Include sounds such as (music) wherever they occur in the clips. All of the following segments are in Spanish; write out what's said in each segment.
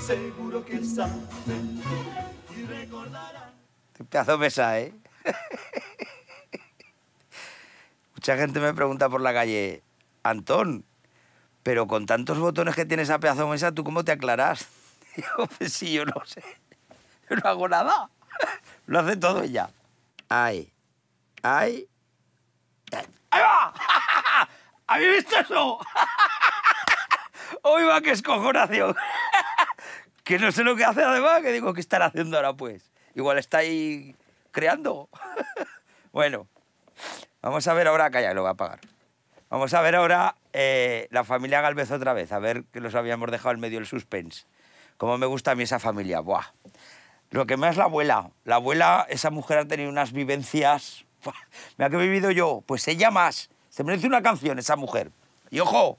seguro que sabe y recordarán. pedazo pesa, ¿eh? (laughs) Mucha gente me pregunta por la calle, Antón, pero con tantos botones que tienes a pedazo mesa, ¿tú cómo te aclarás? (laughs) Yo, pues sí, yo no sé. Yo no hago nada. Lo hace todo ella. Ay, ay, va! (laughs) ¿Habéis visto eso? ¡Hoy va, qué escojonación! que no sé lo que hace además, que digo, ¿qué estará haciendo ahora pues? Igual está ahí creando. (laughs) bueno, vamos a ver ahora, calla, lo voy a apagar. Vamos a ver ahora eh, la familia Galvez otra vez, a ver que los habíamos dejado en medio el suspense. Cómo me gusta a mí esa familia, buah. Lo que más la abuela. La abuela, esa mujer ha tenido unas vivencias... ha (laughs) que he vivido yo, pues ella más. Se merece una canción esa mujer. Y ojo,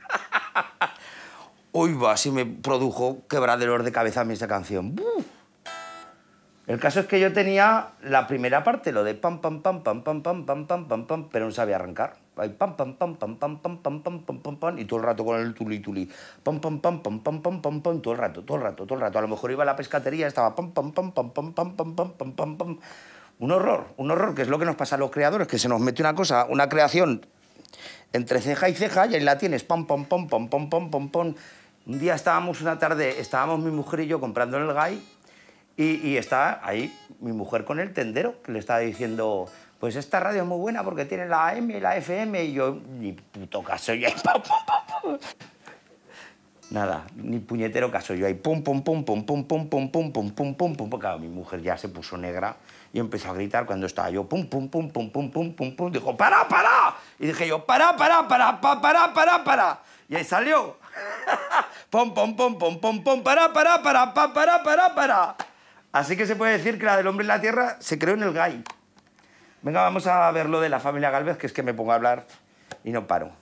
hoy va, si me produjo quebraderos de cabeza a mí esta canción. El caso es que yo tenía la primera parte, lo de pam, pam, pam, pam, pam, pam, pam, pam, pam, pam, pero no sabía arrancar. Ahí pam, pam, pam, pam, pam, pam, pam, pam, pam, pam, pam, y todo el rato con el tuli, tuli. Pam, pam, pam, pam, pam, pam, pam, pam, todo el rato, todo el rato, todo el rato. A lo mejor iba a la pescatería, estaba pam, pam, pam, pam, pam, pam, pam, pam, pam, pam, pam. Un horror, un horror, que es lo que nos pasa a los creadores, que se nos mete una cosa, una creación entre ceja y ceja, y ahí la tienes, pam, pam, pam, pam, pam, pam, pam, pam un día estábamos, una tarde, estábamos mi mujer y yo comprando en el GAI y, estaba está ahí mi mujer con el tendero que le estaba diciendo, pues esta radio es muy buena porque tiene la AM y la FM y yo, ni puto caso, ya. (laughs) Nada, ni puñetero caso. Yo ahí pum, pum, pum, pum, pum, pum, pum, pum, pum, pum, pum, pum. pum. mi mujer ya se puso negra y empezó a gritar cuando estaba yo pum, pum, pum, pum, pum, pum, pum, pum. Dijo, para, para. Y dije yo, para, para, para, para, para, para, para. Y ahí salió. Pum, pom, pum, pum, pum, pum, para, para, para, para, para, para, para. Así que se puede decir que la del hombre en la tierra se creó en el gay. Venga, vamos a ver lo de la familia Galvez, que es que me pongo a hablar y no paro.